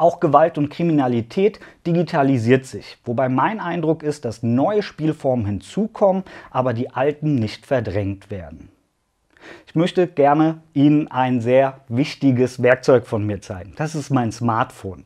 Auch Gewalt und Kriminalität digitalisiert sich, wobei mein Eindruck ist, dass neue Spielformen hinzukommen, aber die alten nicht verdrängt werden. Ich möchte gerne Ihnen ein sehr wichtiges Werkzeug von mir zeigen. Das ist mein Smartphone.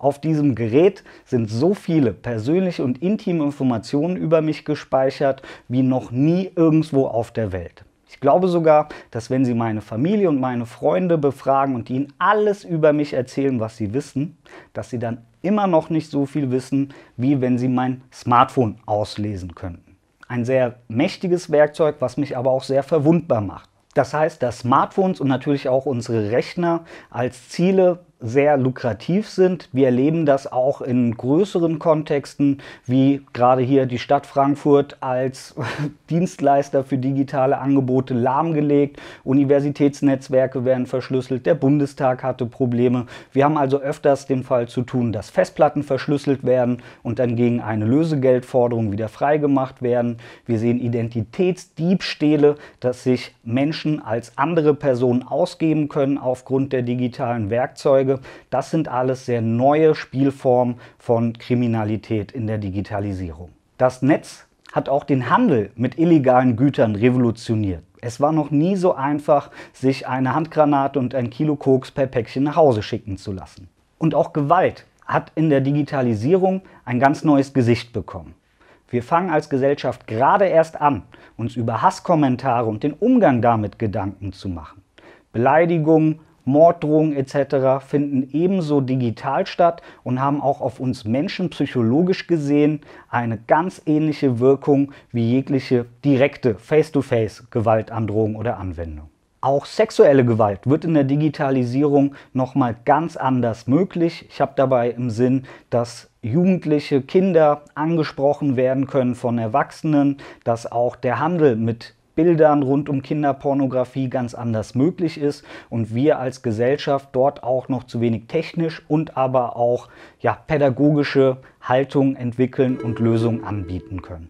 Auf diesem Gerät sind so viele persönliche und intime Informationen über mich gespeichert wie noch nie irgendwo auf der Welt. Ich glaube sogar, dass wenn Sie meine Familie und meine Freunde befragen und ihnen alles über mich erzählen, was sie wissen, dass sie dann immer noch nicht so viel wissen, wie wenn sie mein Smartphone auslesen könnten. Ein sehr mächtiges Werkzeug, was mich aber auch sehr verwundbar macht. Das heißt, dass Smartphones und natürlich auch unsere Rechner als Ziele sehr lukrativ sind. Wir erleben das auch in größeren Kontexten, wie gerade hier die Stadt Frankfurt als Dienstleister für digitale Angebote lahmgelegt, Universitätsnetzwerke werden verschlüsselt, der Bundestag hatte Probleme. Wir haben also öfters den Fall zu tun, dass Festplatten verschlüsselt werden und dann gegen eine Lösegeldforderung wieder freigemacht werden. Wir sehen Identitätsdiebstähle, dass sich Menschen als andere Personen ausgeben können aufgrund der digitalen Werkzeuge. Spielzeuge. Das sind alles sehr neue Spielformen von Kriminalität in der Digitalisierung. Das Netz hat auch den Handel mit illegalen Gütern revolutioniert. Es war noch nie so einfach, sich eine Handgranate und ein Kilo Koks per Päckchen nach Hause schicken zu lassen. Und auch Gewalt hat in der Digitalisierung ein ganz neues Gesicht bekommen. Wir fangen als Gesellschaft gerade erst an, uns über Hasskommentare und den Umgang damit Gedanken zu machen. Beleidigungen, Morddrohungen etc. finden ebenso digital statt und haben auch auf uns Menschen psychologisch gesehen eine ganz ähnliche Wirkung wie jegliche direkte Face-to-Face-Gewaltandrohung oder Anwendung. Auch sexuelle Gewalt wird in der Digitalisierung nochmal ganz anders möglich. Ich habe dabei im Sinn, dass Jugendliche, Kinder angesprochen werden können von Erwachsenen, dass auch der Handel mit Bildern rund um Kinderpornografie ganz anders möglich ist und wir als Gesellschaft dort auch noch zu wenig technisch und aber auch ja, pädagogische Haltung entwickeln und Lösungen anbieten können.